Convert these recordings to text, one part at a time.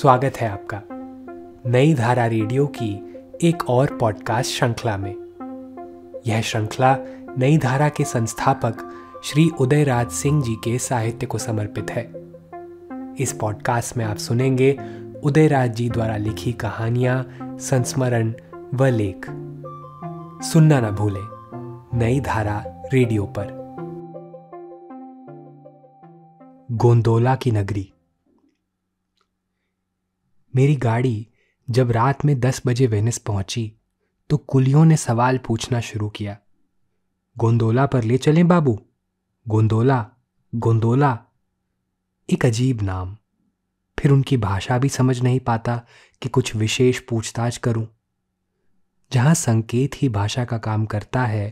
स्वागत है आपका नई धारा रेडियो की एक और पॉडकास्ट श्रृंखला में यह श्रृंखला नई धारा के संस्थापक श्री उदयराज सिंह जी के साहित्य को समर्पित है इस पॉडकास्ट में आप सुनेंगे उदयराज जी द्वारा लिखी कहानियां संस्मरण व लेख सुनना ना भूलें नई धारा रेडियो पर गोंदोला की नगरी मेरी गाड़ी जब रात में दस बजे वेनिस पहुंची तो कुलियों ने सवाल पूछना शुरू किया गोंदोला पर ले चलें बाबू गोंदोला गोंदोला एक अजीब नाम फिर उनकी भाषा भी समझ नहीं पाता कि कुछ विशेष पूछताछ करूं जहां संकेत ही भाषा का काम करता है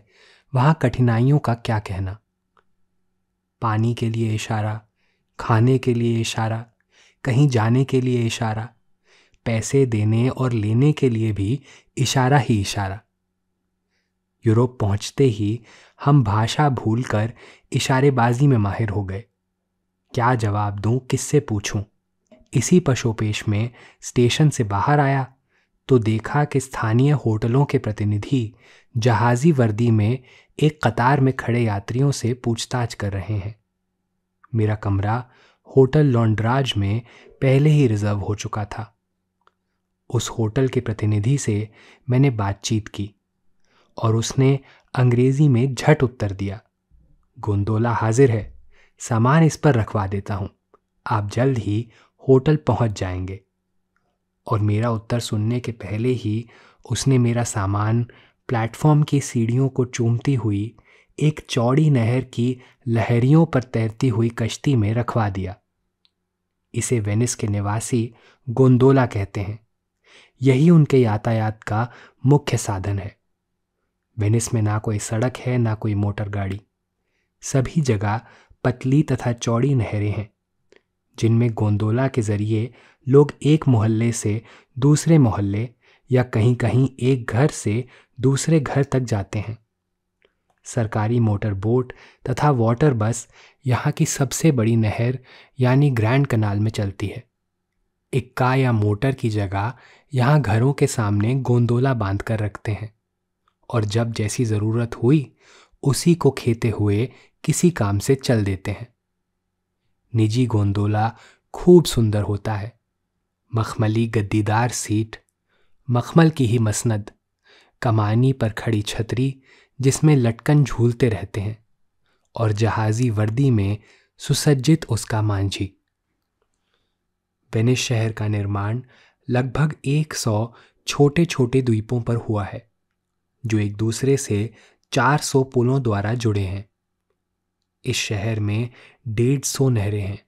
वहां कठिनाइयों का क्या कहना पानी के लिए इशारा खाने के लिए इशारा कहीं जाने के लिए इशारा पैसे देने और लेने के लिए भी इशारा ही इशारा यूरोप पहुंचते ही हम भाषा भूलकर इशारेबाजी में माहिर हो गए क्या जवाब दूं किससे पूछूं इसी पशोपेश में स्टेशन से बाहर आया तो देखा कि स्थानीय होटलों के प्रतिनिधि जहाजी वर्दी में एक कतार में खड़े यात्रियों से पूछताछ कर रहे हैं मेरा कमरा होटल लॉन्ड्राज में पहले ही रिजर्व हो चुका था उस होटल के प्रतिनिधि से मैंने बातचीत की और उसने अंग्रेजी में झट उत्तर दिया गोंदोला हाजिर है सामान इस पर रखवा देता हूँ आप जल्द ही होटल पहुँच जाएंगे और मेरा उत्तर सुनने के पहले ही उसने मेरा सामान प्लेटफॉर्म की सीढ़ियों को चूमती हुई एक चौड़ी नहर की लहरियों पर तैरती हुई कश्ती में रखवा दिया इसे वेनिस के निवासी गोंदोला कहते हैं यही उनके यातायात का मुख्य साधन है वेनिस में ना कोई सड़क है ना कोई मोटर गाड़ी सभी जगह पतली तथा चौड़ी नहरें हैं जिनमें गोंदोला के जरिए लोग एक मोहल्ले से दूसरे मोहल्ले या कहीं कहीं एक घर से दूसरे घर तक जाते हैं सरकारी मोटर बोट तथा वाटर बस यहाँ की सबसे बड़ी नहर यानी ग्रैंड कनाल में चलती है इक्का या मोटर की जगह यहाँ घरों के सामने गोंदोला बांध कर रखते हैं और जब जैसी ज़रूरत हुई उसी को खेते हुए किसी काम से चल देते हैं निजी गोंदोला खूब सुंदर होता है मखमली गद्दीदार सीट मखमल की ही मसनद कमानी पर खड़ी छतरी जिसमें लटकन झूलते रहते हैं और जहाजी वर्दी में सुसज्जित उसका मांझी वेनिस शहर का निर्माण लगभग 100 छोटे छोटे द्वीपों पर हुआ है जो एक दूसरे से 400 पुलों द्वारा जुड़े हैं इस शहर में 150 नहरें हैं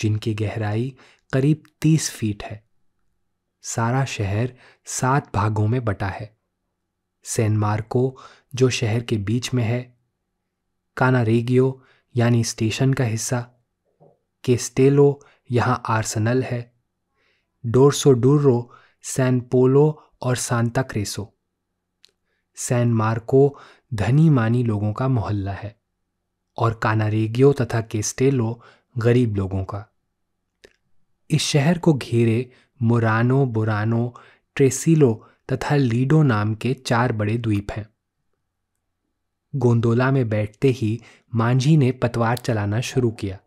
जिनकी गहराई करीब 30 फीट है सारा शहर सात भागों में बटा है सैन मार्को जो शहर के बीच में है रेगियो यानी स्टेशन का हिस्सा केस्टेलो यहाँ आर्सनल है डोरसो डूरो सैन पोलो और सांता क्रेसो सैन मार्को धनी मानी लोगों का मोहल्ला है और कानारेगियो तथा केस्टेलो गरीब लोगों का इस शहर को घेरे मुरानो बुरानो ट्रेसिलो तथा लीडो नाम के चार बड़े द्वीप हैं गोंदोला में बैठते ही मांझी ने पतवार चलाना शुरू किया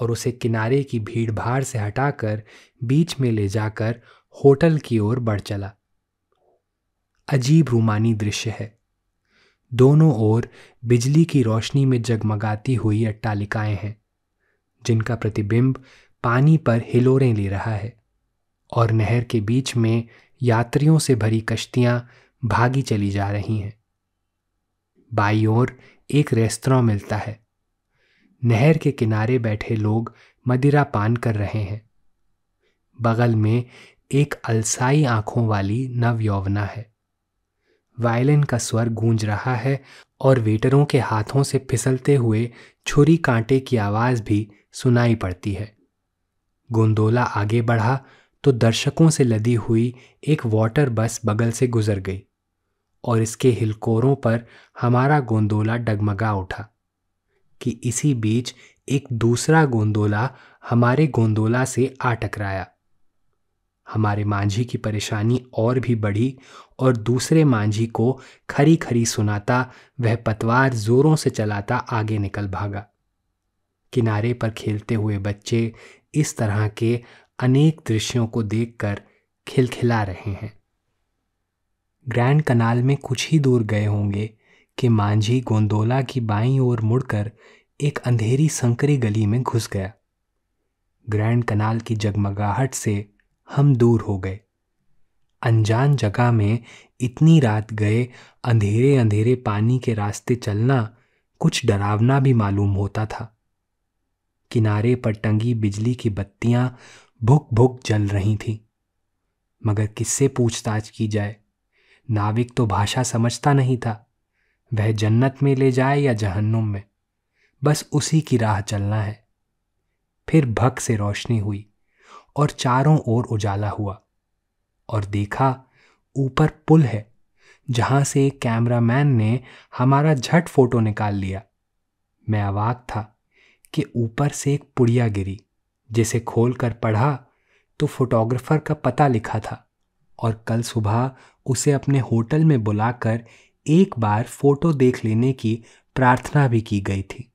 और उसे किनारे की भीड़ भाड़ से हटाकर बीच में ले जाकर होटल की ओर बढ़ चला अजीब रूमानी दृश्य है दोनों ओर बिजली की रोशनी में जगमगाती हुई अट्टालिकाएं हैं जिनका प्रतिबिंब पानी पर हिलोरें ले रहा है और नहर के बीच में यात्रियों से भरी कश्तियां भागी चली जा रही हैं बाई ओर एक रेस्तरा मिलता है नहर के किनारे बैठे लोग मदिरा पान कर रहे हैं बगल में एक अलसाई आंखों वाली नव यौवना है वायलिन का स्वर गूंज रहा है और वेटरों के हाथों से फिसलते हुए छुरी कांटे की आवाज भी सुनाई पड़ती है गोंदोला आगे बढ़ा तो दर्शकों से लदी हुई एक वाटर बस बगल से गुजर गई और इसके हिलकोरों पर हमारा गोंदोला डगमगा उठा कि इसी बीच एक दूसरा गोंदोला हमारे गोंदोला से आ टकराया हमारे मांझी की परेशानी और भी बढ़ी और दूसरे मांझी को खरी खरी सुनाता वह पतवार जोरों से चलाता आगे निकल भागा किनारे पर खेलते हुए बच्चे इस तरह के अनेक दृश्यों को देखकर खिलखिला रहे हैं ग्रैंड कनाल में कुछ ही दूर गए होंगे कि मांझी गोंदोला की बाईं ओर मुड़कर एक अंधेरी संकरी गली में घुस गया ग्रैंड कनाल की जगमगाहट से हम दूर हो गए अनजान जगह में इतनी रात गए अंधेरे अंधेरे पानी के रास्ते चलना कुछ डरावना भी मालूम होता था किनारे पर टंगी बिजली की बत्तियां भुक भुक जल रही थी मगर किससे पूछताछ की जाए नाविक तो भाषा समझता नहीं था वह जन्नत में ले जाए या जहन्नुम में बस उसी की राह चलना है फिर भक से रोशनी हुई और चारों ओर उजाला हुआ और देखा ऊपर पुल है जहां से कैमरामैन ने हमारा झट फोटो निकाल लिया मैं अवाक था कि ऊपर से एक पुड़िया गिरी जिसे खोल कर पढ़ा तो फोटोग्राफर का पता लिखा था और कल सुबह उसे अपने होटल में बुलाकर एक बार फोटो देख लेने की प्रार्थना भी की गई थी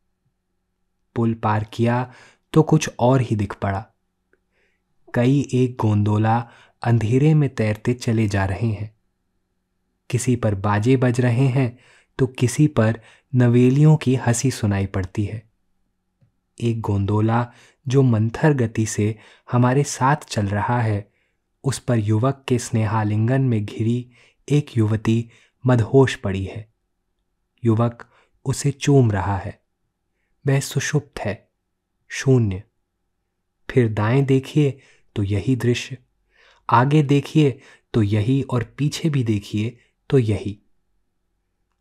पुल पार किया तो कुछ और ही दिख पड़ा कई एक गोंदोला अंधेरे में तैरते चले जा रहे हैं किसी पर बाजे बज रहे हैं तो किसी पर नवेलियों की हंसी सुनाई पड़ती है एक गोंदोला जो मंथर गति से हमारे साथ चल रहा है उस पर युवक के स्नेहालिंगन में घिरी एक युवती मदहोश पड़ी है युवक उसे चूम रहा है वह सुषुप्त है शून्य फिर दाएं देखिए तो यही दृश्य आगे देखिए तो यही और पीछे भी देखिए तो यही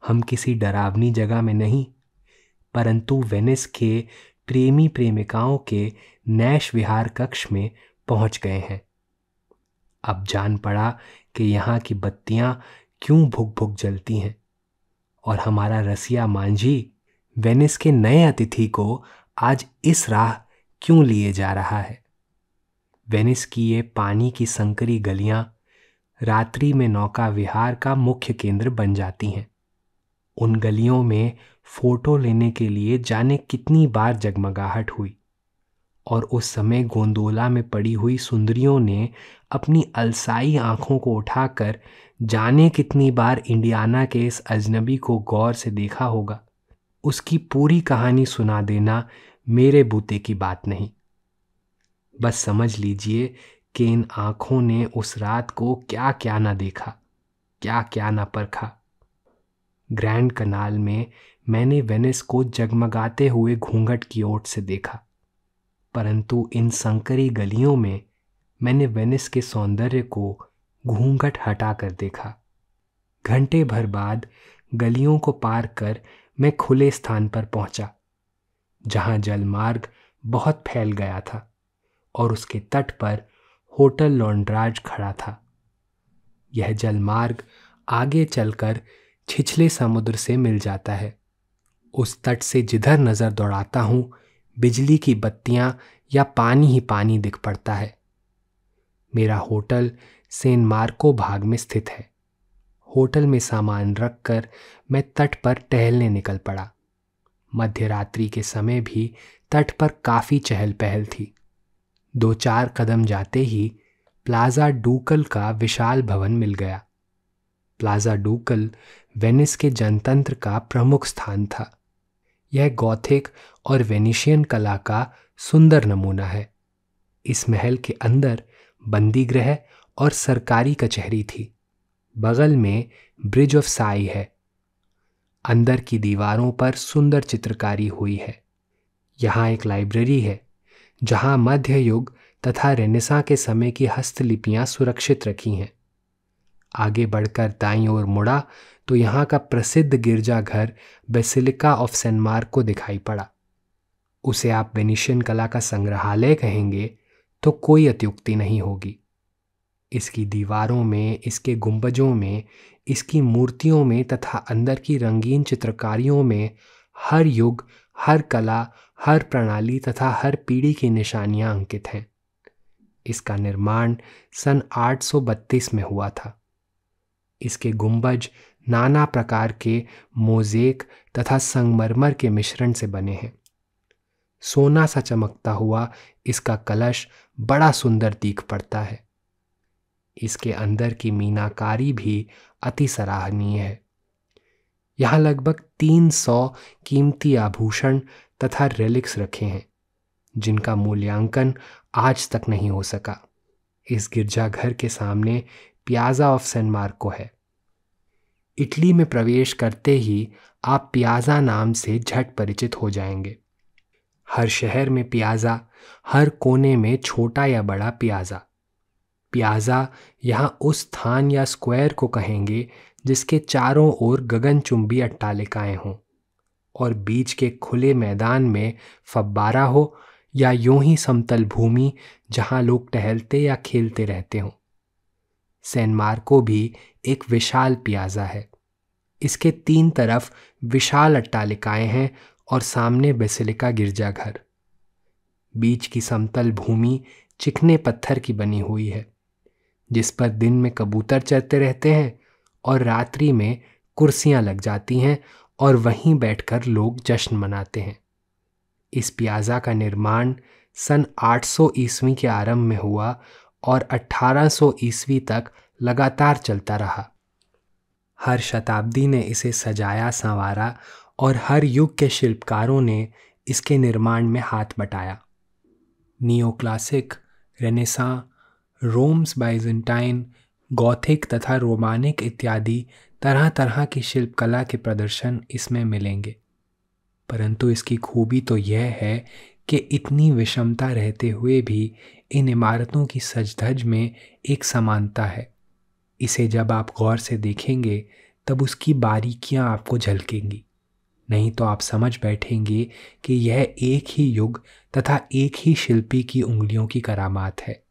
हम किसी डरावनी जगह में नहीं परंतु वेनिस के प्रेमी प्रेमिकाओं के नैश विहार कक्ष में पहुंच गए हैं अब जान पड़ा कि यहां की बत्तियां क्यों भुक भुक जलती हैं और हमारा रसिया मांझी वेनिस के नए अतिथि को आज इस राह क्यों लिए जा रहा है वेनिस की ये पानी की संकरी गलियां रात्रि में नौका विहार का मुख्य केंद्र बन जाती हैं उन गलियों में फोटो लेने के लिए जाने कितनी बार जगमगाहट हुई और उस समय गोंदोला में पड़ी हुई सुंदरियों ने अपनी अलसाई आंखों को उठाकर जाने कितनी बार इंडियाना के इस अजनबी को गौर से देखा होगा उसकी पूरी कहानी सुना देना मेरे बूते की बात नहीं बस समझ लीजिए कि इन आँखों ने उस रात को क्या क्या ना देखा क्या क्या ना परखा ग्रैंड कनाल में मैंने वेनिस को जगमगाते हुए घूंघट की ओट से देखा परंतु इन संकरी गलियों में मैंने वेनिस के सौंदर्य को घूंघट हटा कर देखा घंटे भर बाद गलियों को पार कर मैं खुले स्थान पर पहुंचा जहां जलमार्ग बहुत फैल गया था और उसके तट पर होटल लॉन्ड्राज खड़ा था यह जलमार्ग आगे चलकर छिछले समुद्र से मिल जाता है उस तट से जिधर नज़र दौड़ाता हूं बिजली की बत्तियां या पानी ही पानी दिख पड़ता है मेरा होटल सेन मार्को भाग में स्थित है होटल में सामान रखकर मैं तट पर टहलने निकल पड़ा मध्यरात्रि के समय भी तट पर काफ़ी चहल पहल थी दो चार कदम जाते ही प्लाजा डूकल का विशाल भवन मिल गया प्लाजा डूकल वेनिस के जनतंत्र का प्रमुख स्थान था यह गौथिक और वेनिशियन कला का सुंदर नमूना है इस महल के अंदर बंदीगृह और सरकारी कचहरी थी बगल में ब्रिज ऑफ साई है अंदर की दीवारों पर सुंदर चित्रकारी हुई है यहाँ एक लाइब्रेरी है जहाँ मध्य युग तथा रेनेसा के समय की हस्तलिपियाँ सुरक्षित रखी हैं आगे बढ़कर दाई ओर मुड़ा तो यहाँ का प्रसिद्ध गिरजाघर बेसिलिका ऑफ सेनमार्क को दिखाई पड़ा उसे आप वेनिशियन कला का संग्रहालय कहेंगे तो कोई अत्युक्ति नहीं होगी इसकी दीवारों में इसके गुंबजों में इसकी मूर्तियों में तथा अंदर की रंगीन चित्रकारियों में हर युग हर कला हर प्रणाली तथा हर पीढ़ी की निशानियां अंकित हैं इसका निर्माण सन 832 में हुआ था इसके गुंबज नाना प्रकार के मोजेक तथा संगमरमर के मिश्रण से बने हैं सोना सा चमकता हुआ इसका कलश बड़ा सुंदर दीख पड़ता है इसके अंदर की मीनाकारी भी अति सराहनीय है यहाँ लगभग 300 कीमती आभूषण तथा रेलिक्स रखे हैं जिनका मूल्यांकन आज तक नहीं हो सका इस गिरजाघर के सामने प्याजा ऑफ सेंट मार्को है इटली में प्रवेश करते ही आप प्याजा नाम से झट परिचित हो जाएंगे हर शहर में प्याजा हर कोने में छोटा या बड़ा प्याजा प्याज़ा यहाँ उस स्थान या स्क्वायर को कहेंगे जिसके चारों ओर गगनचुंबी अट्टालिकाएं हों और बीच के खुले मैदान में फब्बारा हो या यूं ही समतल भूमि जहाँ लोग टहलते या खेलते रहते हों सैन मार्को भी एक विशाल प्याजा है इसके तीन तरफ विशाल अट्टालिकाएं हैं और सामने बेसिलिका गिरजाघर बीच की समतल भूमि चिकने पत्थर की बनी हुई है जिस पर दिन में कबूतर चरते रहते हैं और रात्रि में कुर्सियां लग जाती हैं और वहीं बैठकर लोग जश्न मनाते हैं इस प्याज़ा का निर्माण सन 800 ईस्वी के आरंभ में हुआ और 1800 ईस्वी तक लगातार चलता रहा हर शताब्दी ने इसे सजाया संवारा और हर युग के शिल्पकारों ने इसके निर्माण में हाथ बटाया नियो क्लासिक रेनेसां रोम्स बाइजेंटाइन गौथिक तथा रोमानिक इत्यादि तरह तरह की शिल्पकला के प्रदर्शन इसमें मिलेंगे परंतु इसकी खूबी तो यह है कि इतनी विषमता रहते हुए भी इन इमारतों की सजधज में एक समानता है इसे जब आप गौर से देखेंगे तब उसकी बारीकियां आपको झलकेंगी नहीं तो आप समझ बैठेंगे कि यह एक ही युग तथा एक ही शिल्पी की उंगलियों की करामात है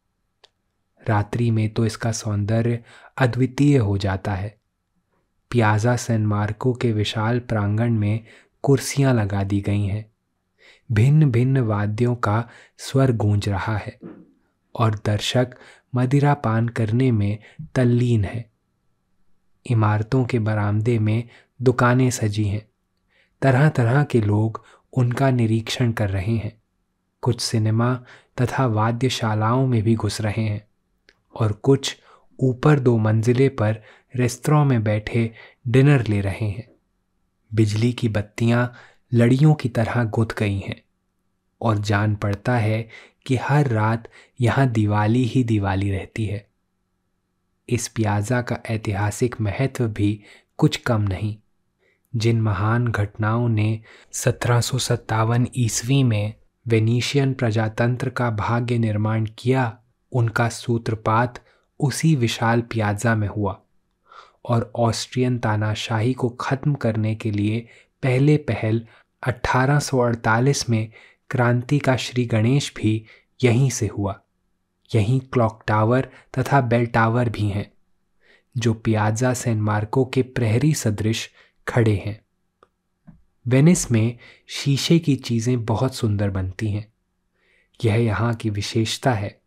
रात्रि में तो इसका सौंदर्य अद्वितीय हो जाता है प्याजा सेन मार्को के विशाल प्रांगण में कुर्सियां लगा दी गई हैं भिन्न भिन्न वाद्यों का स्वर गूंज रहा है और दर्शक मदिरा पान करने में तल्लीन है इमारतों के बरामदे में दुकानें सजी हैं तरह तरह के लोग उनका निरीक्षण कर रहे हैं कुछ सिनेमा तथा वाद्यशालाओं में भी घुस रहे हैं और कुछ ऊपर दो मंजिले पर रेस्तरा में बैठे डिनर ले रहे हैं बिजली की बत्तियाँ लड़ियों की तरह गुथ गई हैं और जान पड़ता है कि हर रात यहाँ दिवाली ही दिवाली रहती है इस प्याजा का ऐतिहासिक महत्व भी कुछ कम नहीं जिन महान घटनाओं ने सत्रह ईस्वी में वेनीशियन प्रजातंत्र का भाग्य निर्माण किया उनका सूत्रपात उसी विशाल प्याजा में हुआ और ऑस्ट्रियन तानाशाही को ख़त्म करने के लिए पहले पहल 1848 में क्रांति का श्री गणेश भी यहीं से हुआ यहीं क्लॉक टावर तथा बेल टावर भी हैं जो पियाज़ा सैन मार्को के प्रहरी सदृश खड़े हैं वेनिस में शीशे की चीज़ें बहुत सुंदर बनती हैं यह यहाँ की विशेषता है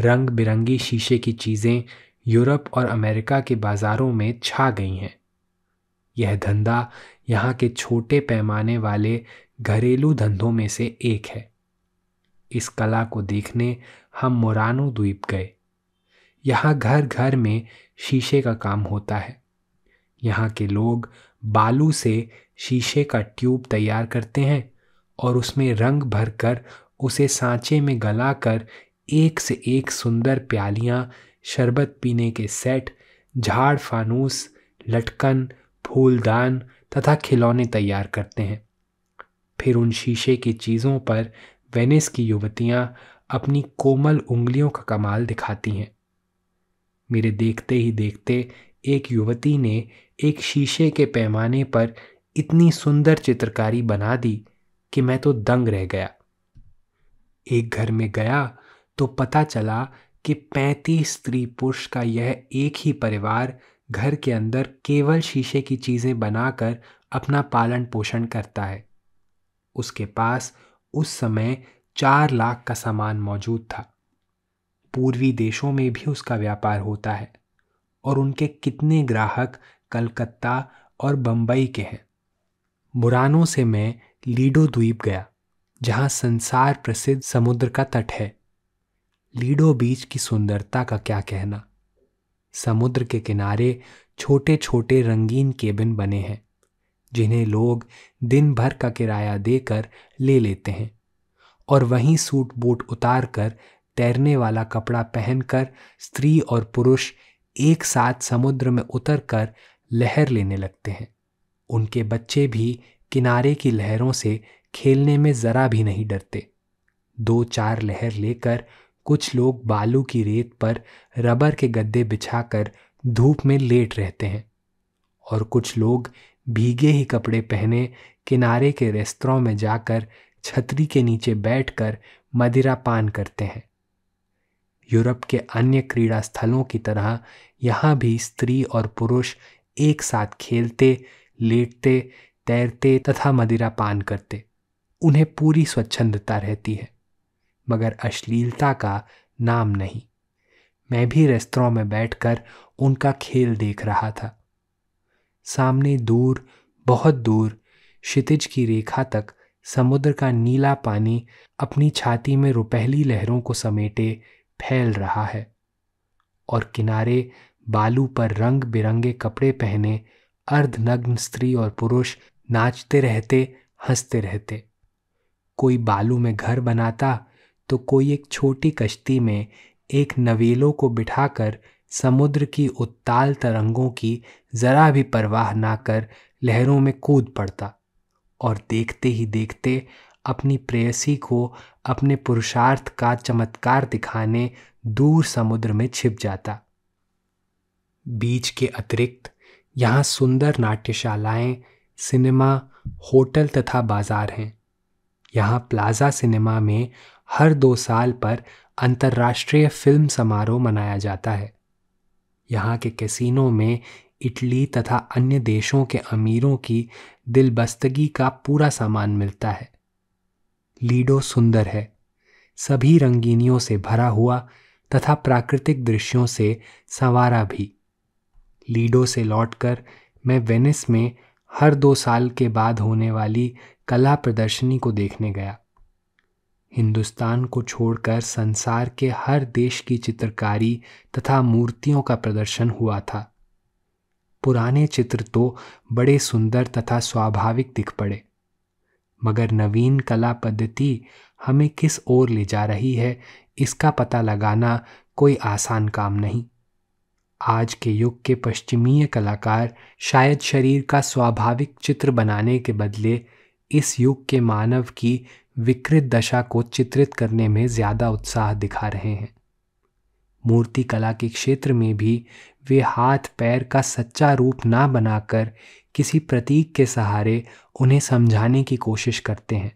रंग बिरंगी शीशे की चीज़ें यूरोप और अमेरिका के बाज़ारों में छा गई हैं यह धंधा यहाँ के छोटे पैमाने वाले घरेलू धंधों में से एक है इस कला को देखने हम मोरानो द्वीप गए यहाँ घर घर में शीशे का काम होता है यहाँ के लोग बालू से शीशे का ट्यूब तैयार करते हैं और उसमें रंग भरकर उसे सांचे में गलाकर एक से एक सुंदर प्यालियाँ शरबत पीने के सेट झाड़ फानूस लटकन फूलदान तथा खिलौने तैयार करते हैं फिर उन शीशे की चीज़ों पर वेनिस की युवतियाँ अपनी कोमल उंगलियों का कमाल दिखाती हैं मेरे देखते ही देखते एक युवती ने एक शीशे के पैमाने पर इतनी सुंदर चित्रकारी बना दी कि मैं तो दंग रह गया एक घर में गया तो पता चला कि पैंतीस स्त्री पुरुष का यह एक ही परिवार घर के अंदर केवल शीशे की चीज़ें बनाकर अपना पालन पोषण करता है उसके पास उस समय चार लाख का सामान मौजूद था पूर्वी देशों में भी उसका व्यापार होता है और उनके कितने ग्राहक कलकत्ता और बम्बई के हैं मुरानों से मैं लीडो द्वीप गया जहाँ संसार प्रसिद्ध समुद्र का तट है लीडो बीच की सुंदरता का क्या कहना समुद्र के किनारे छोटे छोटे रंगीन केबिन बने हैं जिन्हें लोग दिन भर का किराया देकर ले लेते हैं और वहीं सूट बूट उतार कर तैरने वाला कपड़ा पहनकर स्त्री और पुरुष एक साथ समुद्र में उतर कर लहर लेने लगते हैं उनके बच्चे भी किनारे की लहरों से खेलने में ज़रा भी नहीं डरते दो चार लहर लेकर कुछ लोग बालू की रेत पर रबर के गद्दे बिछाकर धूप में लेट रहते हैं और कुछ लोग भीगे ही कपड़े पहने किनारे के रेस्तरा में जाकर छतरी के नीचे बैठकर मदिरा पान करते हैं यूरोप के अन्य क्रीड़ा स्थलों की तरह यहाँ भी स्त्री और पुरुष एक साथ खेलते लेटते तैरते तथा मदिरा पान करते उन्हें पूरी स्वच्छंदता रहती है मगर अश्लीलता का नाम नहीं मैं भी रेस्तरा में बैठकर उनका खेल देख रहा था सामने दूर बहुत दूर क्षितिज की रेखा तक समुद्र का नीला पानी अपनी छाती में रुपहली लहरों को समेटे फैल रहा है और किनारे बालू पर रंग बिरंगे कपड़े पहने अर्धनग्न स्त्री और पुरुष नाचते रहते हंसते रहते कोई बालू में घर बनाता तो कोई एक छोटी कश्ती में एक नवेलों को बिठाकर समुद्र की उत्ताल तरंगों की ज़रा भी परवाह ना कर लहरों में कूद पड़ता और देखते ही देखते अपनी प्रेयसी को अपने पुरुषार्थ का चमत्कार दिखाने दूर समुद्र में छिप जाता बीच के अतिरिक्त यहाँ सुंदर नाट्यशालाएं सिनेमा होटल तथा बाजार हैं यहाँ प्लाजा सिनेमा में हर दो साल पर अंतर्राष्ट्रीय फिल्म समारोह मनाया जाता है यहाँ के कैसीनो में इटली तथा अन्य देशों के अमीरों की दिलबस्तगी का पूरा सामान मिलता है लीडो सुंदर है सभी रंगीनियों से भरा हुआ तथा प्राकृतिक दृश्यों से संवारा भी लीडो से लौटकर मैं वेनिस में हर दो साल के बाद होने वाली कला प्रदर्शनी को देखने गया हिंदुस्तान को छोड़कर संसार के हर देश की चित्रकारी तथा मूर्तियों का प्रदर्शन हुआ था पुराने चित्र तो बड़े सुंदर तथा स्वाभाविक दिख पड़े मगर नवीन कला पद्धति हमें किस ओर ले जा रही है इसका पता लगाना कोई आसान काम नहीं आज के युग के पश्चिमीय कलाकार शायद शरीर का स्वाभाविक चित्र बनाने के बदले इस युग के मानव की विकृत दशा को चित्रित करने में ज़्यादा उत्साह दिखा रहे हैं मूर्ति कला के क्षेत्र में भी वे हाथ पैर का सच्चा रूप ना बनाकर किसी प्रतीक के सहारे उन्हें समझाने की कोशिश करते हैं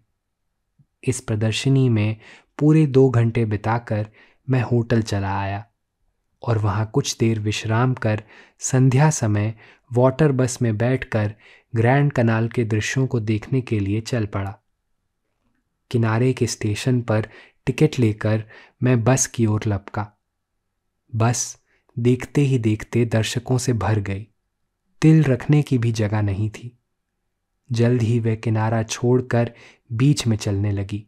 इस प्रदर्शनी में पूरे दो घंटे बिताकर मैं होटल चला आया और वहाँ कुछ देर विश्राम कर संध्या समय वाटर बस में बैठकर ग्रैंड कनाल के दृश्यों को देखने के लिए चल पड़ा किनारे के स्टेशन पर टिकट लेकर मैं बस की ओर लपका बस देखते ही देखते दर्शकों से भर गई तिल रखने की भी जगह नहीं थी जल्द ही वह किनारा छोड़कर बीच में चलने लगी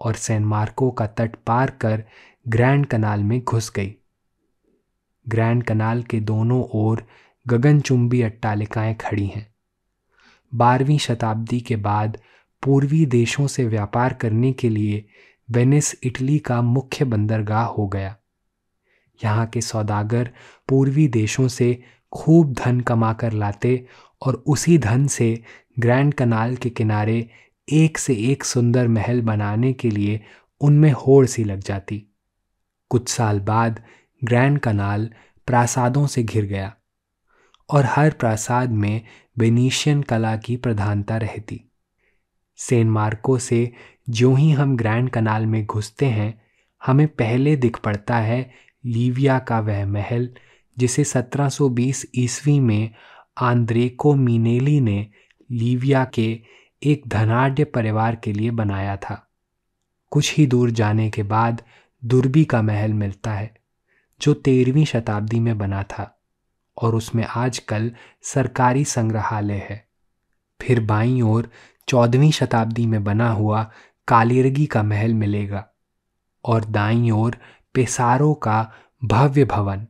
और सैन मार्को का तट पार कर ग्रैंड कनाल में घुस गई ग्रैंड कनाल के दोनों ओर गगनचुंबी अट्टालिकाएं खड़ी हैं बारहवीं शताब्दी के बाद पूर्वी देशों से व्यापार करने के लिए वेनिस इटली का मुख्य बंदरगाह हो गया यहाँ के सौदागर पूर्वी देशों से खूब धन कमा कर लाते और उसी धन से ग्रैंड कनाल के किनारे एक से एक सुंदर महल बनाने के लिए उनमें होड़ सी लग जाती कुछ साल बाद ग्रैंड कनाल प्रासादों से घिर गया और हर प्रासाद में वेनिशियन कला की प्रधानता रहती सेन मार्को से जो ही हम ग्रैंड कनाल में घुसते हैं हमें पहले दिख पड़ता है लीविया का वह महल जिसे 1720 ईस्वी में आंद्रेको मीनेली ने लीविया के एक धनाढ़ परिवार के लिए बनाया था कुछ ही दूर जाने के बाद दुर्बी का महल मिलता है जो तेरहवीं शताब्दी में बना था और उसमें आजकल सरकारी संग्रहालय है फिर बाईं ओर चौदहवीं शताब्दी में बना हुआ कालिरगी का महल मिलेगा और दाईं ओर पेसारो का भव्य भवन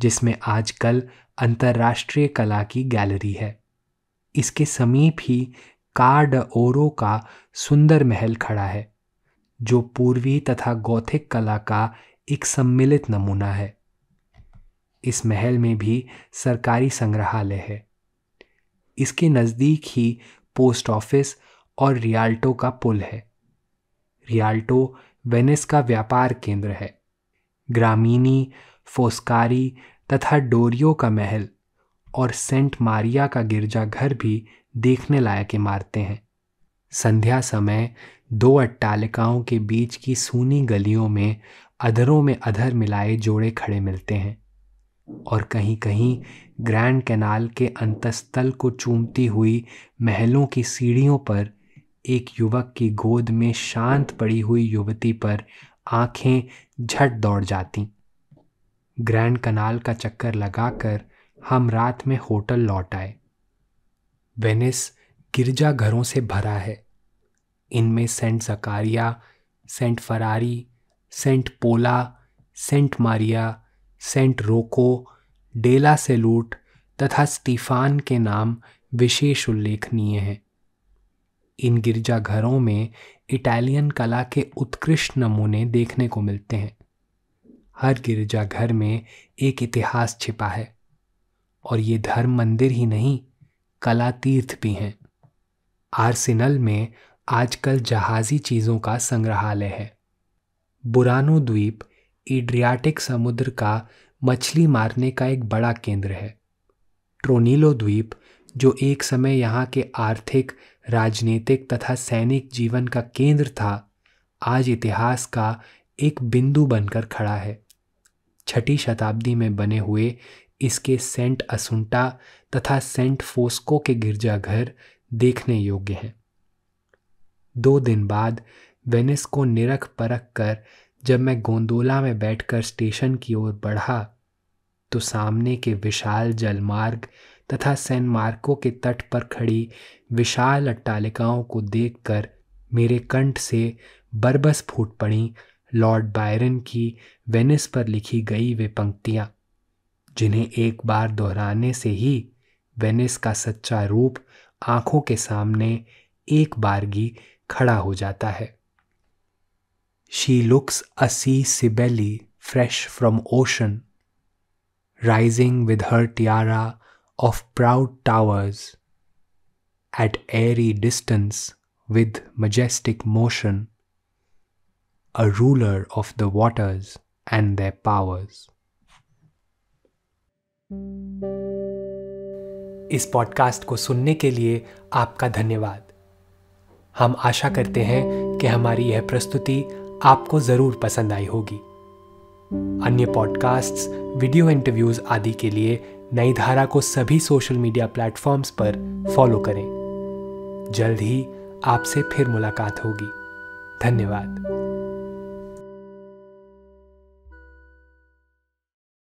जिसमें आजकल अंतर्राष्ट्रीय कला की गैलरी है इसके समीप ही कार्ड ओरो का सुंदर महल खड़ा है जो पूर्वी तथा गौथिक कला का एक सम्मिलित नमूना है इस महल में भी सरकारी संग्रहालय है इसके नज़दीक ही पोस्ट ऑफिस और रियाल्टो का पुल है रियाल्टो वेनिस का व्यापार केंद्र है ग्रामीणी फोस्कारी तथा डोरियो का महल और सेंट मारिया का गिरजाघर भी देखने लायक इमारतें हैं संध्या समय दो अट्टालिकाओं के बीच की सूनी गलियों में अधरों में अधर मिलाए जोड़े खड़े मिलते हैं और कहीं कहीं ग्रैंड कैनाल के अंतस्तल को चूमती हुई महलों की सीढ़ियों पर एक युवक की गोद में शांत पड़ी हुई युवती पर आंखें झट दौड़ जाती ग्रैंड कनाल का चक्कर लगाकर हम रात में होटल लौट आए वेनिस गिरजा घरों से भरा है इनमें saint Zaccaria saint Frari saint Polo saint Maria saint Rocco della सेलूट तथा स्टीफान के नाम विशेष उल्लेखनीय हैं इन गिरजाघरों में इटालियन कला के उत्कृष्ट नमूने देखने को मिलते हैं हर गिरजाघर में एक इतिहास छिपा है और ये धर्म मंदिर ही नहीं कला तीर्थ भी हैं आर्सेनल में आजकल जहाजी चीज़ों का संग्रहालय है बुरानो द्वीप एड्रियाटिक समुद्र का मछली मारने का एक बड़ा केंद्र है ट्रोनीलो द्वीप जो एक समय यहाँ के आर्थिक राजनीतिक तथा सैनिक जीवन का केंद्र था आज इतिहास का एक बिंदु बनकर खड़ा है छठी शताब्दी में बने हुए इसके सेंट असुंटा तथा सेंट फोस्को के गिरजाघर देखने योग्य हैं दो दिन बाद वेनिस को निरख परख कर जब मैं गोंदोला में बैठकर स्टेशन की ओर बढ़ा तो सामने के विशाल जलमार्ग तथा सैन मार्को के तट पर खड़ी विशाल अट्टालिकाओं को देखकर मेरे कंठ से बरबस फूट पड़ी लॉर्ड बायरन की वेनिस पर लिखी गई वे पंक्तियाँ जिन्हें एक बार दोहराने से ही वेनिस का सच्चा रूप आँखों के सामने एक बारगी खड़ा हो जाता है She looks a sea sibeli fresh from ocean, rising with her tiara of proud towers, at airy distance with majestic motion, a ruler of the waters and their powers. इस पॉडकास्ट को सुनने के लिए आपका धन्यवाद हम आशा करते हैं कि हमारी यह प्रस्तुति आपको ज़रूर पसंद आई होगी अन्य पॉडकास्ट्स, वीडियो इंटरव्यूज़ आदि के लिए नई धारा को सभी सोशल मीडिया प्लेटफॉर्म्स पर फॉलो करें जल्द ही आपसे फिर मुलाकात होगी धन्यवाद